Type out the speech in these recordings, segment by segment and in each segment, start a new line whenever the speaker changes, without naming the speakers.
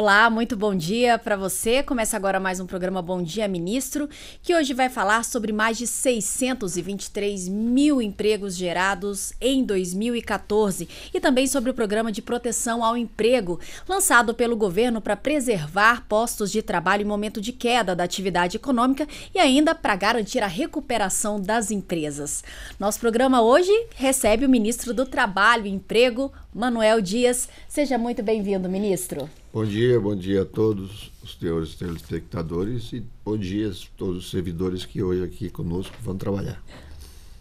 Olá, muito bom dia para você. Começa agora mais um programa Bom Dia Ministro, que hoje vai falar sobre mais de 623 mil empregos gerados em 2014 e também sobre o programa de proteção ao emprego lançado pelo governo para preservar postos de trabalho em momento de queda da atividade econômica e ainda para garantir a recuperação das empresas. Nosso programa hoje recebe o ministro do Trabalho e Emprego, Manuel Dias. Seja muito bem-vindo, ministro.
Bom dia, bom dia a todos os senhores telespectadores e bom dia a todos os servidores que hoje aqui conosco vão trabalhar.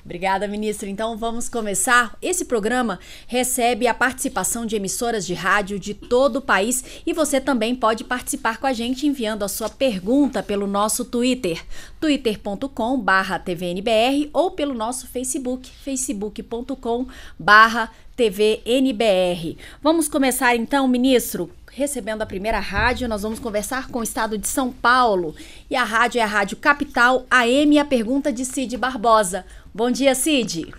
Obrigada, ministro. Então vamos começar. Esse programa recebe a participação de emissoras de rádio de todo o país e você também pode participar com a gente enviando a sua pergunta pelo nosso Twitter, twitter.com/tvnbr ou pelo nosso Facebook, facebook.com/tvnbr. Vamos começar então, ministro, recebendo a primeira rádio, nós vamos conversar com o estado de São Paulo. E a rádio é a Rádio Capital AM, a pergunta de Cid Barbosa. Bom dia, Cid.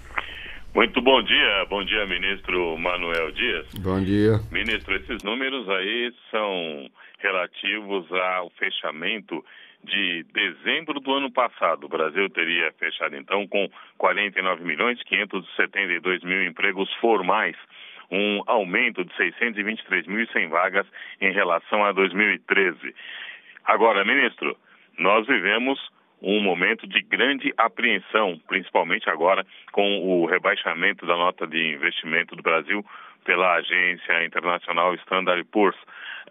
Muito bom dia, bom dia, ministro Manuel Dias.
Bom dia.
Ministro, esses números aí são relativos ao fechamento de dezembro do ano passado. O Brasil teria fechado então com 49 milhões 572 mil empregos formais um aumento de 623.100 vagas em relação a 2013. Agora, ministro, nós vivemos um momento de grande apreensão, principalmente agora com o rebaixamento da nota de investimento do Brasil pela agência internacional Standard Poor's.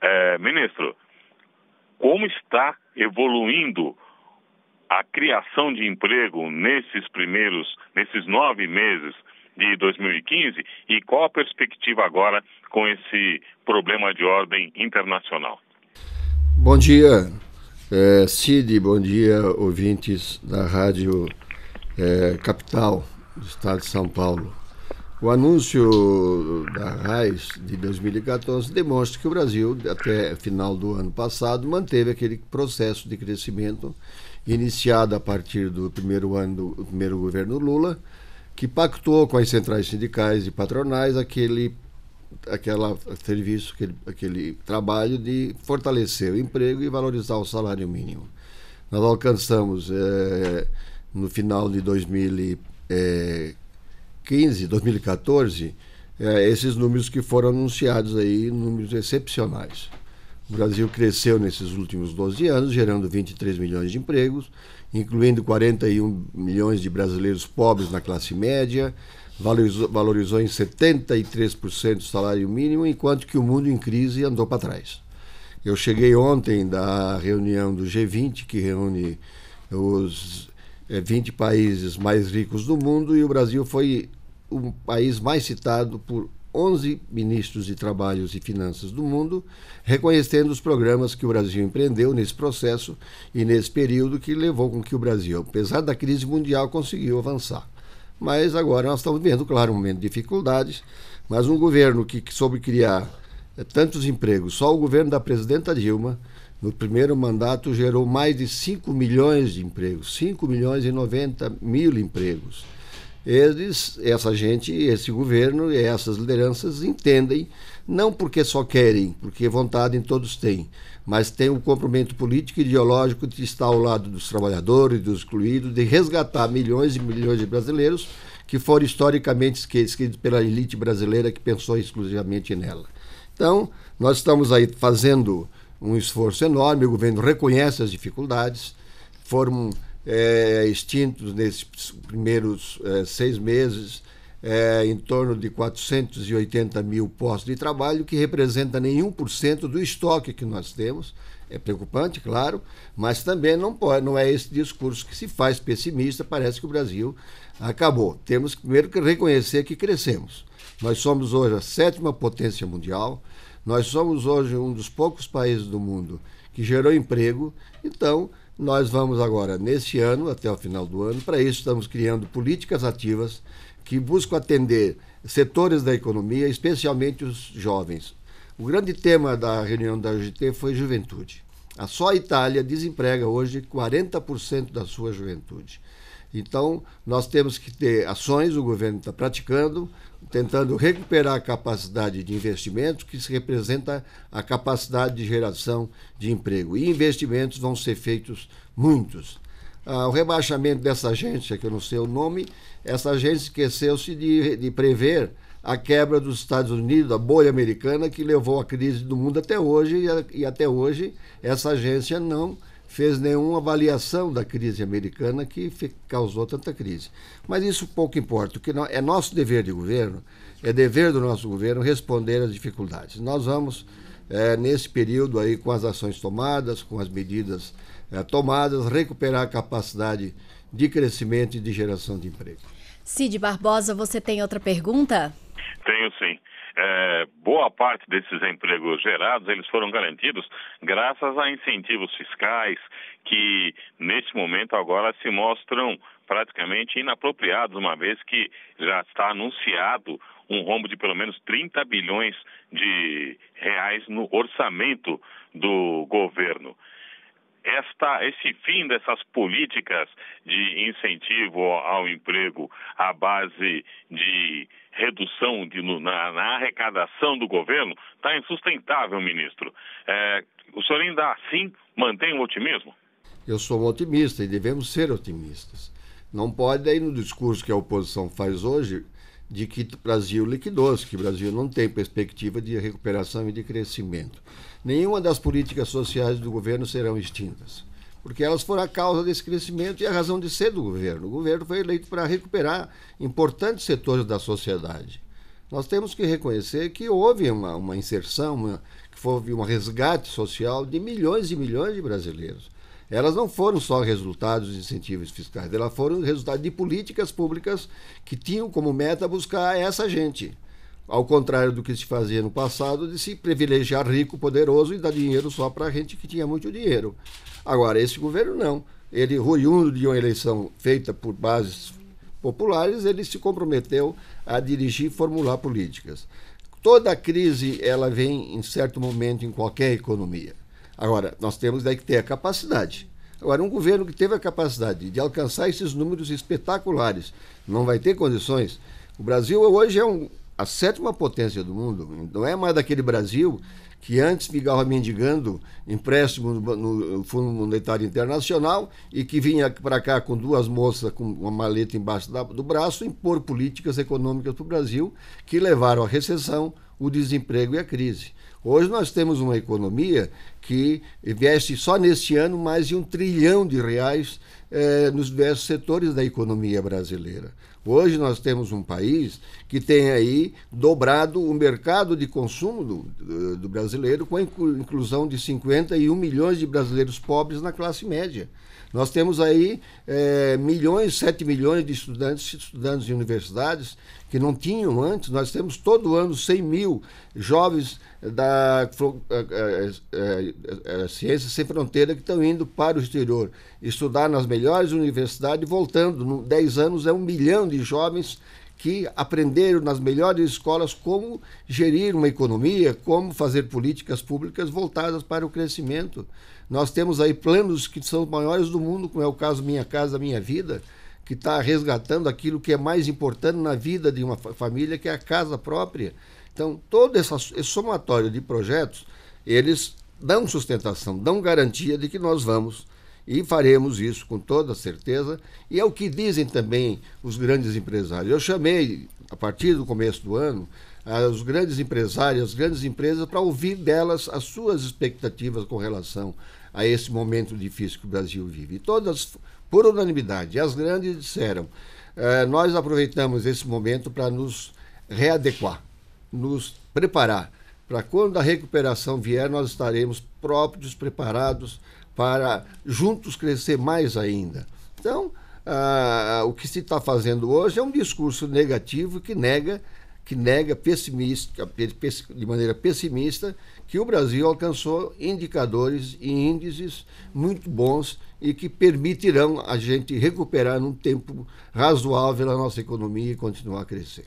É, ministro, como está evoluindo a criação de emprego nesses primeiros, nesses nove meses de 2015 e qual a perspectiva agora com esse problema de ordem internacional?
Bom dia, é, Cid, bom dia, ouvintes da Rádio é, Capital do Estado de São Paulo. O anúncio da RAIS de 2014 demonstra que o Brasil, até final do ano passado, manteve aquele processo de crescimento iniciado a partir do primeiro ano do primeiro governo Lula, que pactuou com as centrais sindicais e patronais aquele aquele serviço, aquele, aquele trabalho de fortalecer o emprego e valorizar o salário mínimo. Nós alcançamos é, no final de 2015, 2014, é, esses números que foram anunciados aí, números excepcionais. O Brasil cresceu nesses últimos 12 anos, gerando 23 milhões de empregos, incluindo 41 milhões de brasileiros pobres na classe média, valorizou, valorizou em 73% o salário mínimo, enquanto que o mundo em crise andou para trás. Eu cheguei ontem da reunião do G20, que reúne os 20 é, países mais ricos do mundo, e o Brasil foi o país mais citado por 11 ministros de Trabalhos e Finanças do mundo, reconhecendo os programas que o Brasil empreendeu nesse processo e nesse período que levou com que o Brasil, apesar da crise mundial, conseguiu avançar. Mas agora nós estamos vendo, claro, um momento de dificuldades, mas um governo que, que soube criar eh, tantos empregos, só o governo da presidenta Dilma, no primeiro mandato, gerou mais de 5 milhões de empregos, 5 milhões e 90 mil empregos. Eles, essa gente, esse governo e essas lideranças entendem não porque só querem, porque vontade em todos têm, mas tem um comprometimento político e ideológico de estar ao lado dos trabalhadores, dos excluídos, de resgatar milhões e milhões de brasileiros que foram historicamente esquecidos pela elite brasileira que pensou exclusivamente nela. Então, nós estamos aí fazendo um esforço enorme, o governo reconhece as dificuldades, foram é, extintos nesses primeiros é, seis meses é, em torno de 480 mil postos de trabalho, que representa nenhum por cento do estoque que nós temos. É preocupante, claro, mas também não, pode, não é esse discurso que se faz pessimista, parece que o Brasil acabou. Temos primeiro que reconhecer que crescemos. Nós somos hoje a sétima potência mundial, nós somos hoje um dos poucos países do mundo que gerou emprego, então nós vamos agora, neste ano, até o final do ano, para isso estamos criando políticas ativas que buscam atender setores da economia, especialmente os jovens. O grande tema da reunião da UGT foi juventude. A só Itália desemprega hoje 40% da sua juventude. Então, nós temos que ter ações, o governo está praticando, tentando recuperar a capacidade de investimento, que representa a capacidade de geração de emprego. E investimentos vão ser feitos muitos. Ah, o rebaixamento dessa agência, que eu não sei o nome, essa agência esqueceu-se de, de prever a quebra dos Estados Unidos, a bolha americana, que levou à crise do mundo até hoje, e, e até hoje essa agência não fez nenhuma avaliação da crise americana que causou tanta crise. Mas isso pouco importa. O que é nosso dever de governo, é dever do nosso governo responder às dificuldades. Nós vamos, é, nesse período aí, com as ações tomadas, com as medidas é, tomadas, recuperar a capacidade de crescimento e de geração de emprego.
Cid Barbosa, você tem outra pergunta?
Tenho sim é, boa parte
desses empregos gerados, eles foram garantidos graças a incentivos fiscais que, neste momento, agora se mostram praticamente inapropriados, uma vez que já está anunciado um rombo de pelo menos 30 bilhões de reais no orçamento do governo. Esta, esse fim dessas políticas de incentivo ao emprego à base de redução de, na, na, arrecadação do governo está insustentável, ministro. É, o senhor ainda assim mantém o otimismo?
Eu sou um otimista e devemos ser otimistas. Não pode aí no discurso que a oposição faz hoje de que o Brasil liquidou-se, que o Brasil não tem perspectiva de recuperação e de crescimento. Nenhuma das políticas sociais do governo serão extintas porque elas foram a causa desse crescimento e a razão de ser do governo. O governo foi eleito para recuperar importantes setores da sociedade. Nós temos que reconhecer que houve uma, uma inserção, uma, que houve um resgate social de milhões e milhões de brasileiros. Elas não foram só resultados de incentivos fiscais, elas foram resultado de políticas públicas que tinham como meta buscar essa gente ao contrário do que se fazia no passado, de se privilegiar rico, poderoso e dar dinheiro só para gente que tinha muito dinheiro. Agora, esse governo não. Ele, ruindo de uma eleição feita por bases populares, ele se comprometeu a dirigir e formular políticas. Toda crise ela vem em certo momento em qualquer economia. Agora, nós temos daí que ter a capacidade. Agora, um governo que teve a capacidade de alcançar esses números espetaculares não vai ter condições. O Brasil hoje é um, a sétima potência do mundo, não é mais daquele Brasil que antes ficava mendigando empréstimo no Fundo Monetário Internacional e que vinha para cá com duas moças com uma maleta embaixo do braço impor políticas econômicas para o Brasil que levaram à recessão, o desemprego e a crise. Hoje nós temos uma economia que investe só neste ano mais de um trilhão de reais eh, nos diversos setores da economia brasileira. Hoje nós temos um país que tem aí dobrado o mercado de consumo do, do brasileiro, com a inclusão de 51 milhões de brasileiros pobres na classe média. Nós temos aí é, milhões, 7 milhões de estudantes, estudantes de universidades que não tinham antes. Nós temos todo ano 100 mil jovens da é, é, Sem Fronteira que estão indo para o exterior estudar nas melhores universidades e voltando. Em 10 anos é um milhão de jovens que aprenderam nas melhores escolas como gerir uma economia, como fazer políticas públicas voltadas para o crescimento. Nós temos aí planos que são os maiores do mundo, como é o caso Minha Casa Minha Vida, que está resgatando aquilo que é mais importante na vida de uma família, que é a casa própria. Então, todo esse somatório de projetos, eles dão sustentação, dão garantia de que nós vamos e faremos isso com toda certeza. E é o que dizem também os grandes empresários. Eu chamei, a partir do começo do ano, ah, os grandes empresários, as grandes empresas, para ouvir delas as suas expectativas com relação a esse momento difícil que o Brasil vive. E todas, por unanimidade, as grandes disseram: eh, nós aproveitamos esse momento para nos readequar, nos preparar, para quando a recuperação vier, nós estaremos próprios, preparados para juntos crescer mais ainda. Então, ah, o que se está fazendo hoje é um discurso negativo que nega que nega pessimista, de maneira pessimista que o Brasil alcançou indicadores e índices muito bons e que permitirão a gente recuperar num tempo razoável a nossa economia e continuar a crescer.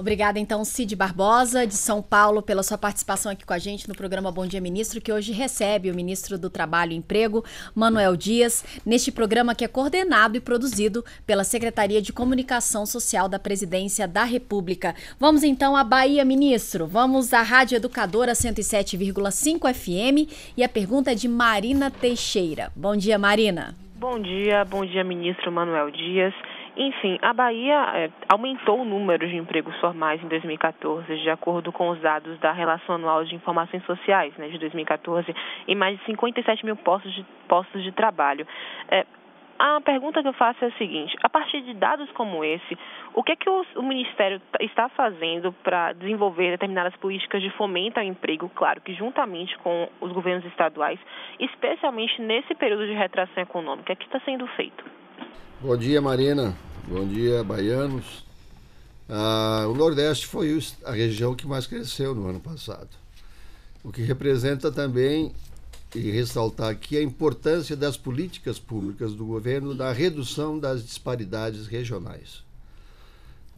Obrigada, então, Cid Barbosa, de São Paulo, pela sua participação aqui com a gente no programa Bom Dia Ministro, que hoje recebe o ministro do Trabalho e Emprego, Manuel Dias, neste programa que é coordenado e produzido pela Secretaria de Comunicação Social da Presidência da República. Vamos, então, à Bahia, ministro. Vamos à Rádio Educadora 107,5 FM e a pergunta é de Marina Teixeira. Bom dia, Marina.
Bom dia, bom dia, ministro Manuel Dias. Enfim, a Bahia é, aumentou o número de empregos formais em 2014, de acordo com os dados da Relação Anual de Informações Sociais né, de 2014, em mais de 57 mil postos de, postos de trabalho. É, a pergunta que eu faço é a seguinte: a partir de dados como esse, o que é que o, o Ministério tá, está fazendo para desenvolver determinadas políticas de fomento ao emprego? Claro que juntamente com os governos estaduais, especialmente nesse período de retração econômica, o que é está sendo feito?
Bom dia, Marina. Bom dia, baianos. Ah, o Nordeste foi a região que mais cresceu no ano passado, o que representa também e ressaltar aqui a importância das políticas públicas do governo da redução das disparidades regionais.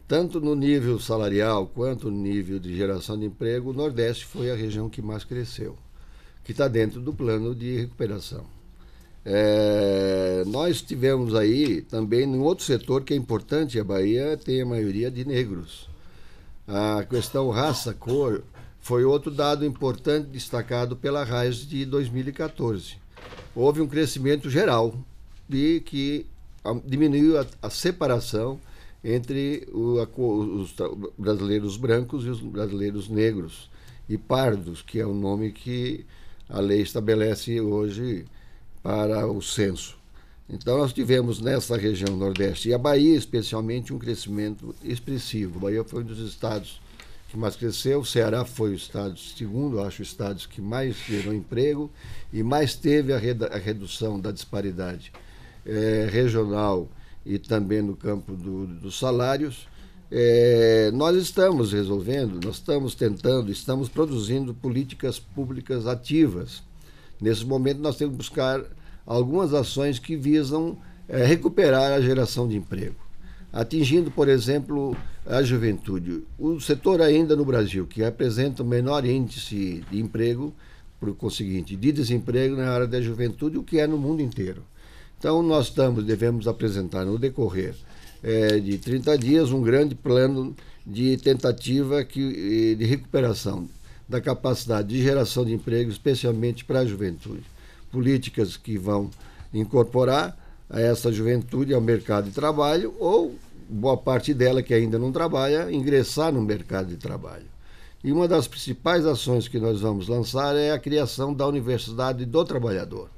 Tanto no nível salarial quanto no nível de geração de emprego, o Nordeste foi a região que mais cresceu, que está dentro do plano de recuperação. É, nós tivemos aí também em outro setor que é importante, a Bahia tem a maioria de negros. A questão raça, cor, foi outro dado importante destacado pela RAIS de 2014. Houve um crescimento geral de que diminuiu a, a separação entre o, a, os brasileiros brancos e os brasileiros negros e pardos, que é o nome que a lei estabelece hoje para o censo. Então, nós tivemos nessa região Nordeste e a Bahia, especialmente, um crescimento expressivo. A Bahia foi um dos estados que mais cresceu, o Ceará foi o estado segundo, acho, o estado que mais gerou emprego e mais teve a, a redução da disparidade é, regional e também no campo do, dos salários. É, nós estamos resolvendo, nós estamos tentando, estamos produzindo políticas públicas ativas Nesse momento, nós temos que buscar algumas ações que visam é, recuperar a geração de emprego, atingindo, por exemplo, a juventude. O setor ainda no Brasil, que representa o menor índice de emprego, por conseguinte, de desemprego na área da juventude, o que é no mundo inteiro. Então, nós estamos, devemos apresentar no decorrer é, de 30 dias um grande plano de tentativa que, eh, de recuperação da capacidade de geração de emprego, especialmente para a juventude. Políticas que vão incorporar a essa juventude ao mercado de trabalho ou boa parte dela que ainda não trabalha ingressar no mercado de trabalho. E uma das principais ações que nós vamos lançar é a criação da Universidade do Trabalhador,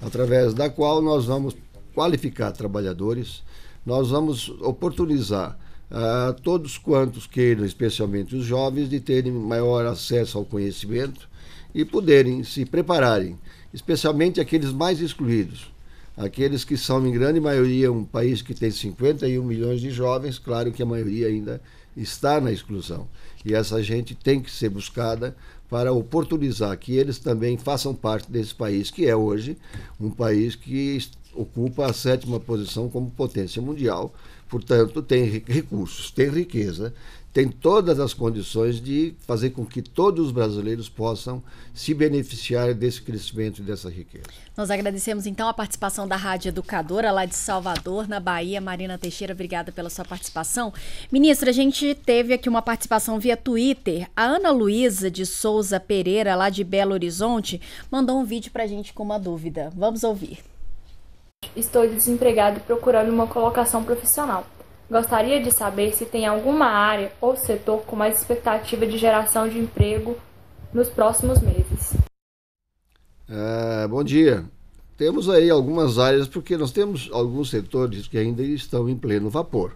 através da qual nós vamos qualificar trabalhadores, nós vamos oportunizar a todos quantos queiram, especialmente os jovens, de terem maior acesso ao conhecimento e poderem se prepararem, especialmente aqueles mais excluídos. Aqueles que são, em grande maioria, um país que tem 51 milhões de jovens, claro que a maioria ainda está na exclusão. E essa gente tem que ser buscada para oportunizar que eles também façam parte desse país, que é hoje um país que ocupa a sétima posição como potência mundial, Portanto, tem recursos, tem riqueza, tem todas as condições de fazer com que todos os brasileiros possam se beneficiar desse crescimento e dessa riqueza.
Nós agradecemos então a participação da Rádio Educadora lá de Salvador, na Bahia. Marina Teixeira, obrigada pela sua participação. Ministra, a gente teve aqui uma participação via Twitter. A Ana Luísa de Souza Pereira, lá de Belo Horizonte, mandou um vídeo para a gente com uma dúvida. Vamos ouvir. Estou desempregado e procurando uma colocação profissional. Gostaria de saber se tem alguma área ou setor com mais expectativa de geração de emprego nos próximos meses.
É, bom dia. Temos aí algumas áreas, porque nós temos alguns setores que ainda estão em pleno vapor.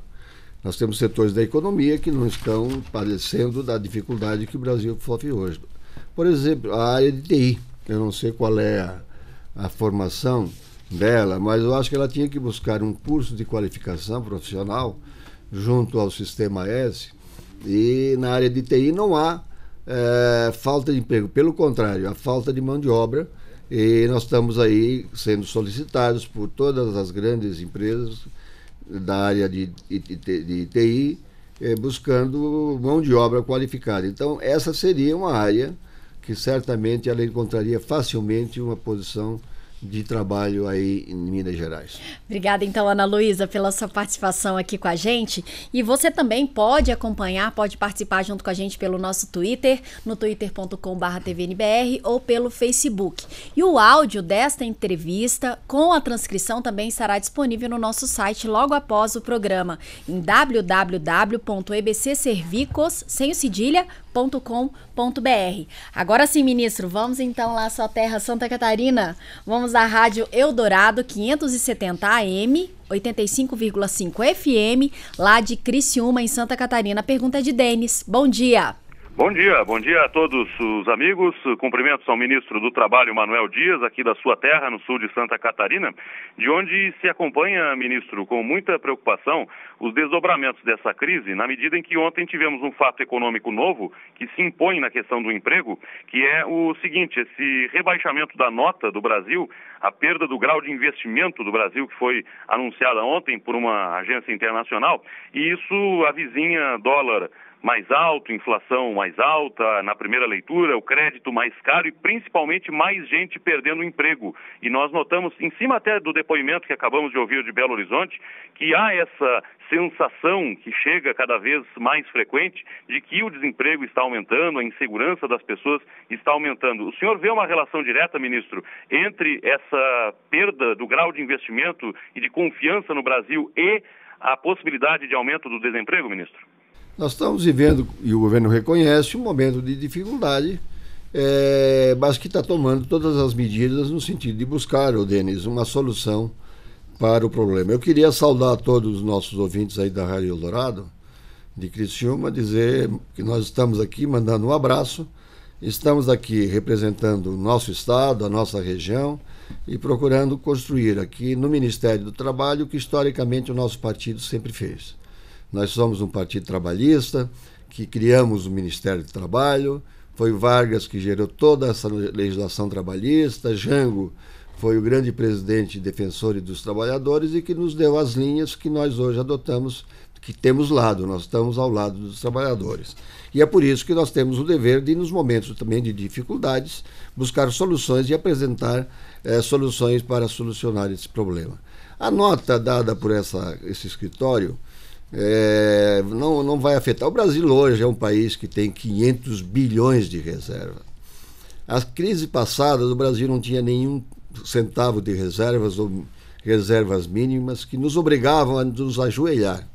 Nós temos setores da economia que não estão padecendo da dificuldade que o Brasil sofre hoje. Por exemplo, a área de TI. Eu não sei qual é a, a formação dela, mas eu acho que ela tinha que buscar um curso de qualificação profissional junto ao Sistema S. E na área de TI não há é, falta de emprego, pelo contrário, a falta de mão de obra. E nós estamos aí sendo solicitados por todas as grandes empresas da área de, de, de, de TI é, eh, buscando mão de obra qualificada. Então, essa seria uma área que certamente ela encontraria facilmente uma posição de trabalho aí em Minas Gerais.
Obrigada então, Ana Luísa, pela sua participação aqui com a gente. E você também pode acompanhar, pode participar junto com a gente pelo nosso Twitter, no twitter.com.br ou pelo Facebook. E o áudio desta entrevista com a transcrição também estará disponível no nosso site logo após o programa, em www.ebcservicos, sem o cedilha, eldorado.com.br. Agora sim, ministro, vamos então lá à sua terra, Santa Catarina. Vamos à Rádio Eldorado 570 AM, 85,5 FM, lá de Criciúma, em Santa Catarina. A pergunta é de Denis. Bom dia.
Bom dia, bom dia a todos os amigos. Cumprimentos ao ministro do Trabalho, Manuel Dias, aqui da sua terra, no sul de Santa Catarina, de onde se acompanha, ministro, com muita preocupação, os desdobramentos dessa crise, na medida em que ontem tivemos um fato econômico novo que se impõe na questão do emprego, que é o seguinte: esse rebaixamento da nota do Brasil, a perda do grau de investimento do Brasil, que foi anunciada ontem por uma agência internacional, e isso avizinha dólar mais alto, inflação mais alta na primeira leitura, o crédito mais caro e principalmente mais gente perdendo emprego. E nós notamos, em cima até do depoimento que acabamos de ouvir de Belo Horizonte, que há essa sensação que chega cada vez mais frequente de que o desemprego está aumentando, a insegurança das pessoas está aumentando. O senhor vê uma relação direta, ministro, entre essa perda do grau de investimento e de confiança no Brasil e a possibilidade de aumento do desemprego,
ministro? Nós estamos vivendo, e o governo reconhece, um momento de dificuldade, é, mas que está tomando todas as medidas no sentido de buscar, o Denis, uma solução para o problema. Eu queria saudar todos os nossos ouvintes aí da Rádio Eldorado, de Criciúma, dizer que nós estamos aqui mandando um abraço, estamos aqui representando o nosso estado, a nossa região e procurando construir aqui no Ministério do Trabalho o que historicamente o nosso partido sempre fez nós somos um partido trabalhista, que criamos o Ministério do Trabalho, foi Vargas que gerou toda essa legislação trabalhista, Jango foi o grande presidente defensor dos trabalhadores e que nos deu as linhas que nós hoje adotamos, que temos lado, nós estamos ao lado dos trabalhadores. E é por isso que nós temos o dever de, nos momentos também de dificuldades, buscar soluções e apresentar eh, soluções para solucionar esse problema. A nota dada por essa, esse escritório é, não, não vai afetar. O Brasil hoje é um país que tem 500 bilhões de reserva. As crises passadas, o Brasil não tinha nenhum centavo de reservas ou reservas mínimas que nos obrigavam a nos ajoelhar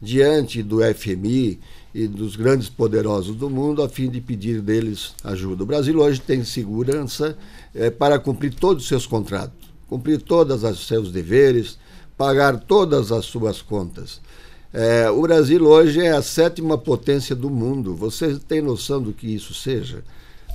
diante do FMI e dos grandes poderosos do mundo a fim de pedir deles ajuda. O Brasil hoje tem segurança é, para cumprir todos os seus contratos, cumprir todos os seus deveres, pagar todas as suas contas. É, o Brasil hoje é a sétima potência do mundo. Vocês têm noção do que isso seja?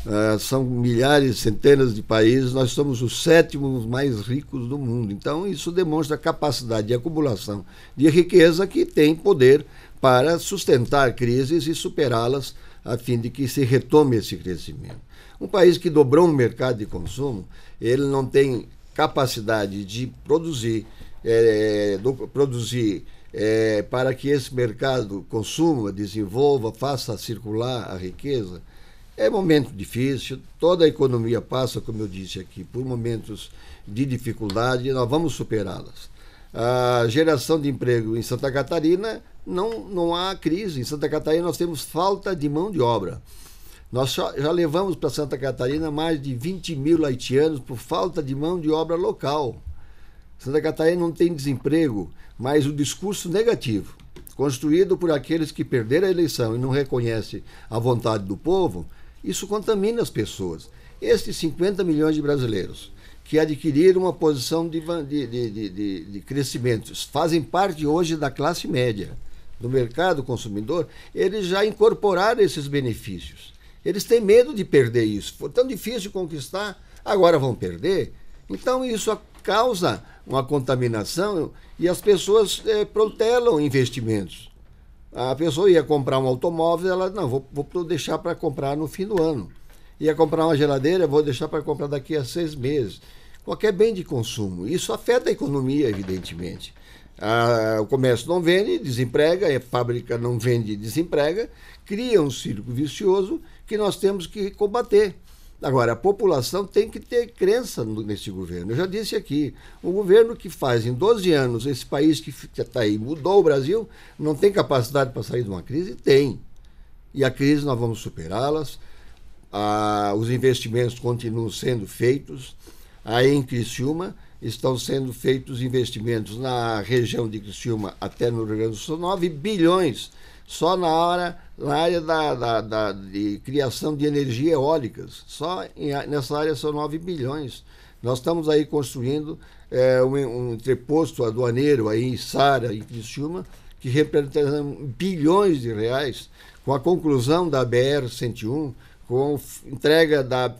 É, são milhares, centenas de países, nós somos os sétimos mais ricos do mundo. Então, isso demonstra a capacidade de acumulação de riqueza que tem poder para sustentar crises e superá-las, a fim de que se retome esse crescimento. Um país que dobrou o mercado de consumo, ele não tem capacidade de produzir, é, do, produzir é, para que esse mercado consuma, desenvolva, faça circular a riqueza, é momento difícil. Toda a economia passa, como eu disse aqui, por momentos de dificuldade e nós vamos superá-las. A geração de emprego em Santa Catarina não, não há crise. Em Santa Catarina nós temos falta de mão de obra. Nós só, já levamos para Santa Catarina mais de 20 mil haitianos por falta de mão de obra local. Santa Catarina não tem desemprego, mas o discurso negativo, construído por aqueles que perderam a eleição e não reconhecem a vontade do povo, isso contamina as pessoas. Esses 50 milhões de brasileiros que adquiriram uma posição de, de, de, de, crescimento, fazem parte hoje da classe média, do mercado consumidor, eles já incorporaram esses benefícios. Eles têm medo de perder isso. Foi tão difícil conquistar, agora vão perder. Então isso causa uma contaminação e as pessoas é, protelam investimentos. A pessoa ia comprar um automóvel, ela, não, vou, vou deixar para comprar no fim do ano. Ia comprar uma geladeira, vou deixar para comprar daqui a seis meses. Qualquer bem de consumo. Isso afeta a economia, evidentemente. Ah, o comércio não vende, desemprega, a fábrica não vende, desemprega, cria um círculo vicioso que nós temos que combater. Agora, a população tem que ter crença nesse governo. Eu já disse aqui, um governo que faz em 12 anos esse país que está aí, mudou o Brasil, não tem capacidade para sair de uma crise? Tem. E a crise nós vamos superá-las, ah, os investimentos continuam sendo feitos. Aí em Criciúma estão sendo feitos investimentos na região de Criciúma até no Rio Grande do Sul, 9 bilhões só na área, na área da, da, da, de criação de energia eólicas. Só em, nessa área são 9 bilhões. Nós estamos aí construindo é, um, um entreposto aduaneiro aí em Sara, em Criciúma, que representa bilhões de reais, com a conclusão da BR-101, com a entrega da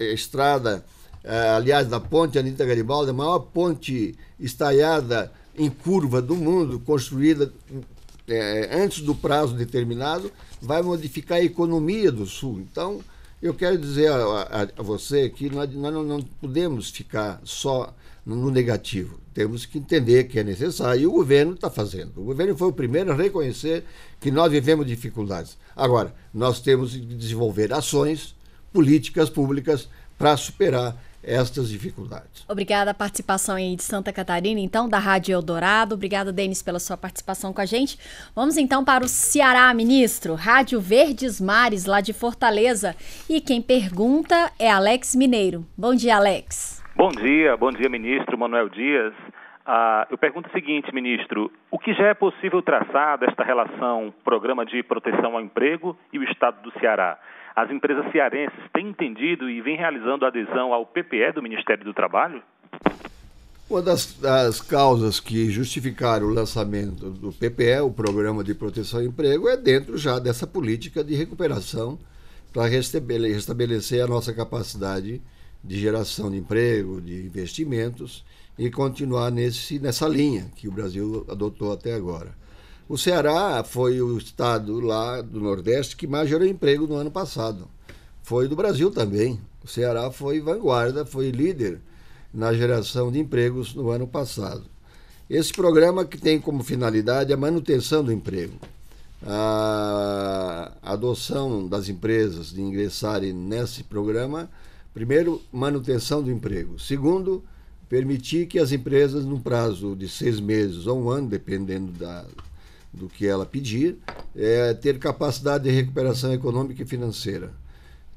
eh, estrada, eh, aliás, da ponte Anitta Garibaldi, a maior ponte estalhada em curva do mundo, construída é, é, antes do prazo determinado, vai modificar a economia do Sul. Então, eu quero dizer a, a, a você que nós, nós não, não, podemos ficar só no negativo. Temos que entender que é necessário e o governo está fazendo. O governo foi o primeiro a reconhecer que nós vivemos dificuldades. Agora, nós temos que desenvolver ações, políticas públicas para superar estas dificuldades.
Obrigada a participação aí de Santa Catarina, então, da Rádio Eldorado. Obrigada, Denis, pela sua participação com a gente. Vamos então para o Ceará, ministro. Rádio Verdes Mares, lá de Fortaleza. E quem pergunta é Alex Mineiro. Bom dia, Alex.
Bom dia, bom dia, ministro Manuel Dias. Ah, eu pergunto o seguinte, ministro: o que já é possível traçar desta relação programa de proteção ao emprego e o Estado do Ceará? As empresas cearenses têm entendido e vêm realizando adesão ao PPE do Ministério do Trabalho?
Uma das, das, causas que justificaram o lançamento do PPE, o Programa de Proteção ao Emprego, é dentro já dessa política de recuperação para restabelecer a nossa capacidade de geração de emprego, de investimentos e continuar nesse, nessa linha que o Brasil adotou até agora. O Ceará foi o estado lá do Nordeste que mais gerou emprego no ano passado. Foi do Brasil também. O Ceará foi vanguarda, foi líder na geração de empregos no ano passado. Esse programa que tem como finalidade a manutenção do emprego, a adoção das empresas de ingressarem nesse programa, primeiro, manutenção do emprego. Segundo, permitir que as empresas, num prazo de seis meses ou um ano, dependendo da do que ela pedir, é, ter capacidade de recuperação econômica e financeira.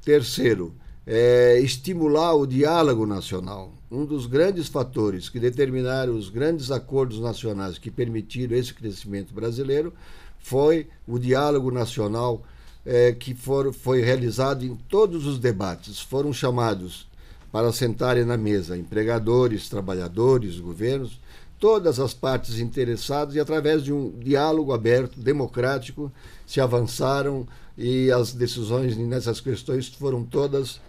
Terceiro, é, estimular o diálogo nacional. Um dos grandes fatores que determinaram os grandes acordos nacionais que permitiram esse crescimento brasileiro foi o diálogo nacional é, que for, foi realizado em todos os debates. Foram chamados para sentarem na mesa empregadores, trabalhadores, governos, todas as partes interessadas e através de um diálogo aberto, democrático, se avançaram e as decisões nessas questões foram todas,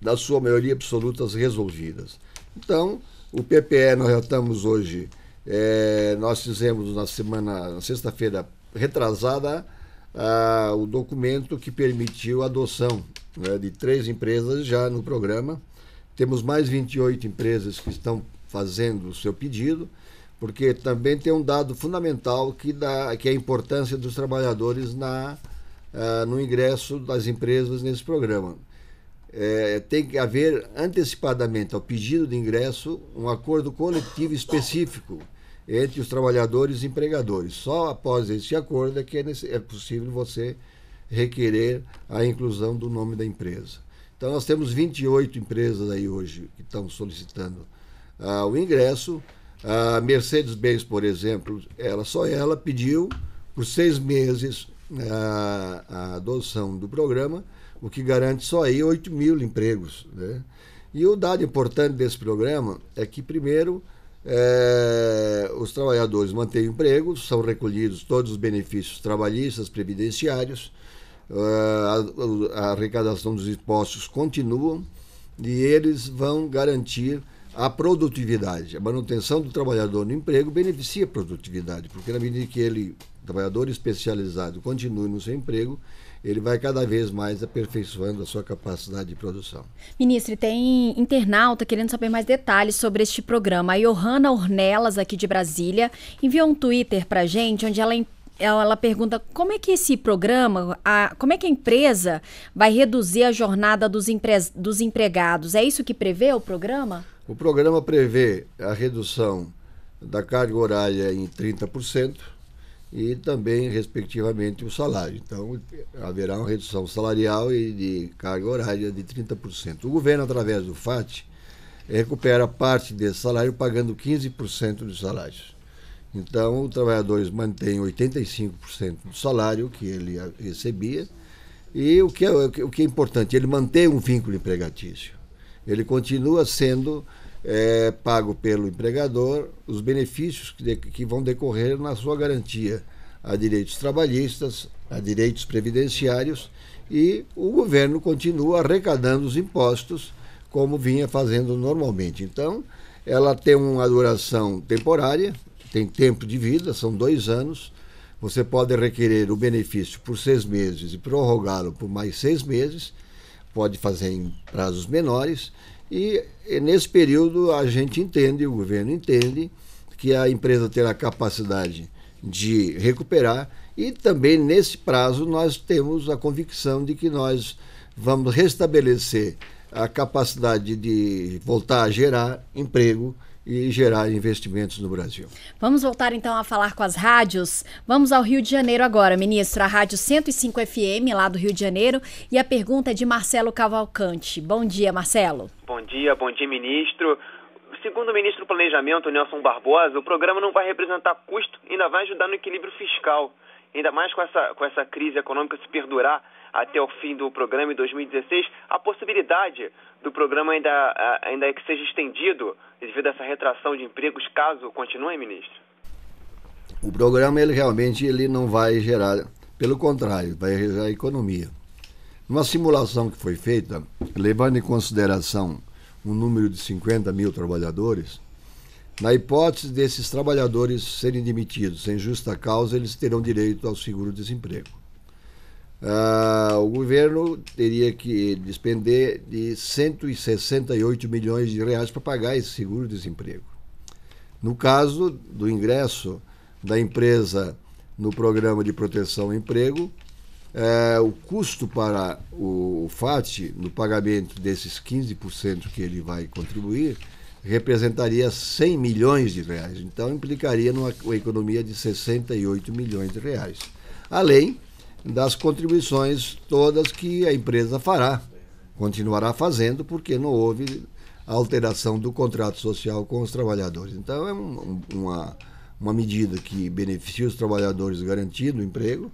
da sua maioria absoluta, resolvidas. Então, o PPE nós já estamos hoje, é, nós fizemos na semana, na sexta-feira retrasada, a, o documento que permitiu a adoção né, de três empresas já no programa. Temos mais 28 empresas que estão fazendo o seu pedido, porque também tem um dado fundamental que, dá, que é a importância dos trabalhadores na, uh, no ingresso das empresas nesse programa. É, tem que haver antecipadamente ao pedido de ingresso um acordo coletivo específico entre os trabalhadores e empregadores. Só após esse acordo é que é, é possível você requerer a inclusão do nome da empresa. Então, nós temos 28 empresas aí hoje que estão solicitando ah, o ingresso. A Mercedes-Benz, por exemplo, ela só ela pediu por seis meses né, a, a adoção do programa, o que garante só aí 8 mil empregos. Né? E o dado importante desse programa é que, primeiro, é, os trabalhadores mantêm emprego, são recolhidos todos os benefícios trabalhistas, previdenciários, ah, a, a arrecadação dos impostos continuam e eles vão garantir a produtividade. A manutenção do trabalhador no emprego beneficia a produtividade, porque na medida que ele, trabalhador especializado, continue no seu emprego, ele vai cada vez mais aperfeiçoando a sua capacidade de produção.
Ministro, tem internauta querendo saber mais detalhes sobre este programa. A Johanna Ornelas, aqui de Brasília, enviou um Twitter para gente, onde ela ela pergunta como é que esse programa, a, como é que a empresa vai reduzir a jornada dos, empre, dos empregados? É isso que prevê o programa?
O programa prevê a redução da carga horária em 30% e também, respectivamente, o salário. Então, haverá uma redução salarial e de carga horária de 30%. O governo, através do FAT, recupera parte desse salário pagando 15% dos salários. Então, o trabalhador mantém 85% do salário que ele recebia. E o que, é, o que é importante, ele mantém um vínculo empregatício. Ele continua sendo é pago pelo empregador, os benefícios que, de, que vão decorrer na sua garantia a direitos trabalhistas, a direitos previdenciários e o governo continua arrecadando os impostos como vinha fazendo normalmente. Então, ela tem uma duração temporária, tem tempo de vida, são dois anos. Você pode requerer o benefício por seis meses e prorrogá-lo por mais seis meses, pode fazer em prazos menores, e, e nesse período a gente entende, o governo entende, que a empresa terá capacidade de recuperar e também nesse prazo nós temos a convicção de que nós vamos restabelecer a capacidade de voltar a gerar emprego e gerar investimentos no Brasil.
Vamos voltar então a falar com as rádios. Vamos ao Rio de Janeiro agora, ministro. A Rádio 105 FM, lá do Rio de Janeiro, e a pergunta é de Marcelo Cavalcante. Bom dia, Marcelo.
Bom dia, bom dia, ministro. Segundo o ministro do Planejamento, Nelson Barbosa, o programa não vai representar custo e ainda vai ajudar no equilíbrio fiscal ainda mais com essa, com essa crise econômica se perdurar até o fim do programa em 2016, a possibilidade do programa ainda, ainda que seja estendido devido a essa retração de empregos, caso continue, ministro? O programa, ele realmente ele não vai gerar, pelo contrário, vai gerar economia. Numa simulação que foi feita, levando em consideração um número de 50 mil trabalhadores, na hipótese desses trabalhadores serem demitidos sem justa causa, eles terão direito ao seguro-desemprego. Ah, o governo teria que despender de 168 milhões de reais para pagar esse seguro-desemprego. No caso do ingresso da empresa no programa de proteção ao emprego, eh, o custo para o FAT no pagamento desses 15% que ele vai contribuir representaria 100 milhões de reais. Então, implicaria numa economia de 68 milhões de reais. Além das contribuições todas que a empresa fará, continuará fazendo, porque não houve alteração do contrato social com os trabalhadores. Então, é um, uma, uma medida que beneficia os trabalhadores garantindo o emprego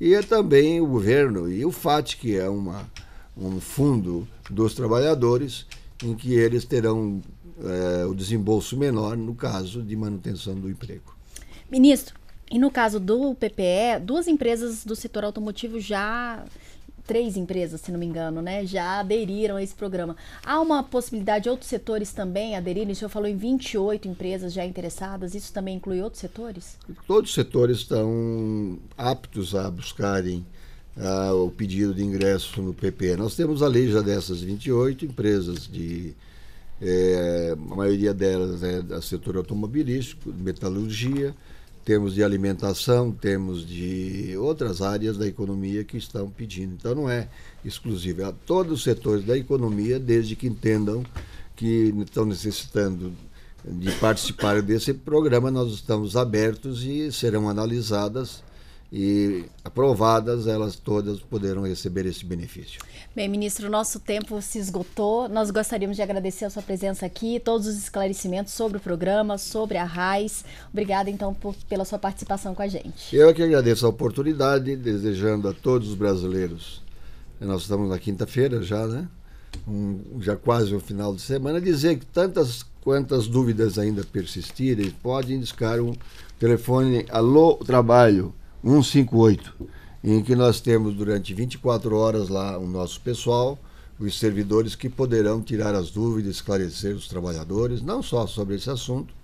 e é também o governo e o FAT, que é uma, um fundo dos trabalhadores, em que eles terão eh, o desembolso menor no caso de manutenção do emprego.
Ministro, e no caso do PPE, duas empresas do setor automotivo já três empresas, se não me engano, né, já aderiram a esse programa. Há uma possibilidade de outros setores também aderirem? O senhor falou em 28 empresas já interessadas, isso também inclui outros setores?
Todos os setores estão aptos a buscarem uh, o pedido de ingresso no PPE. Nós temos a lei já dessas 28 empresas de é, a maioria delas é do setor automobilístico, metalurgia, temos de alimentação, temos de outras áreas da economia que estão pedindo. Então não é exclusivo, é todos os setores da economia, desde que entendam que estão necessitando de participar desse programa, nós estamos abertos e serão analisadas e aprovadas, elas todas poderão receber esse benefício.
Bem, ministro, nosso tempo se esgotou. Nós gostaríamos de agradecer a sua presença aqui, todos os esclarecimentos sobre o programa, sobre a RAIS. Obrigada, então, por, pela sua participação com a gente.
Eu é que agradeço a oportunidade, desejando a todos os brasileiros, eh, nós estamos na quinta-feira já, né? Um, já quase o final de semana, dizer que tantas quantas dúvidas ainda persistirem, podem indicar o um telefone Alô Trabalho 158, em que nós temos durante 24 horas lá o nosso pessoal, os servidores que poderão tirar as dúvidas, esclarecer os trabalhadores, não só sobre esse assunto,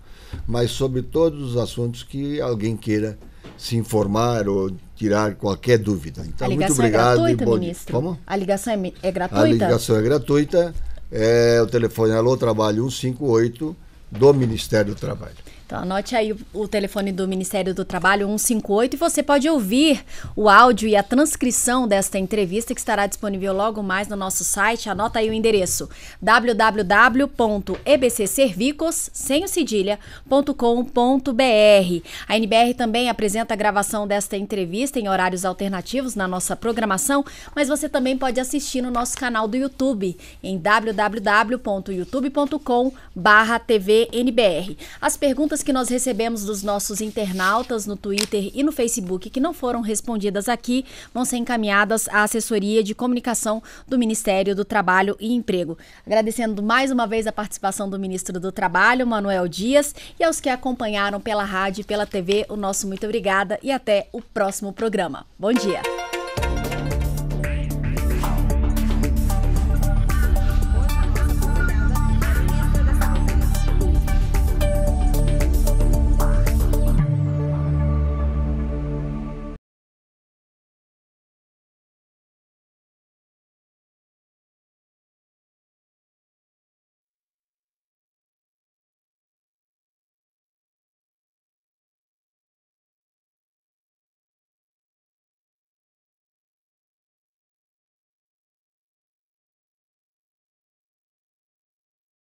mas sobre todos os assuntos que alguém queira se informar ou tirar qualquer dúvida. Então, muito é obrigado. É gratuita, bom... ministro. Como?
A ligação é, é, gratuita? A ligação
é gratuita. É o telefone Alô Trabalho 158 do Ministério do Trabalho.
Então anote aí o, telefone do Ministério do Trabalho 158 e você pode ouvir o áudio e a transcrição desta entrevista que estará disponível logo mais no nosso site. Anota aí o endereço www.ebcservicos.com.br. A NBR também apresenta a gravação desta entrevista em horários alternativos na nossa programação, mas você também pode assistir no nosso canal do YouTube em www.youtube.com/tvnbr. As perguntas perguntas que nós recebemos dos nossos internautas no Twitter e no Facebook que não foram respondidas aqui vão ser encaminhadas à assessoria de comunicação do Ministério do Trabalho e Emprego. Agradecendo mais uma vez a participação do ministro do Trabalho, Manuel Dias, e aos que acompanharam pela rádio e pela TV, o nosso muito obrigada e até o próximo programa. Bom dia!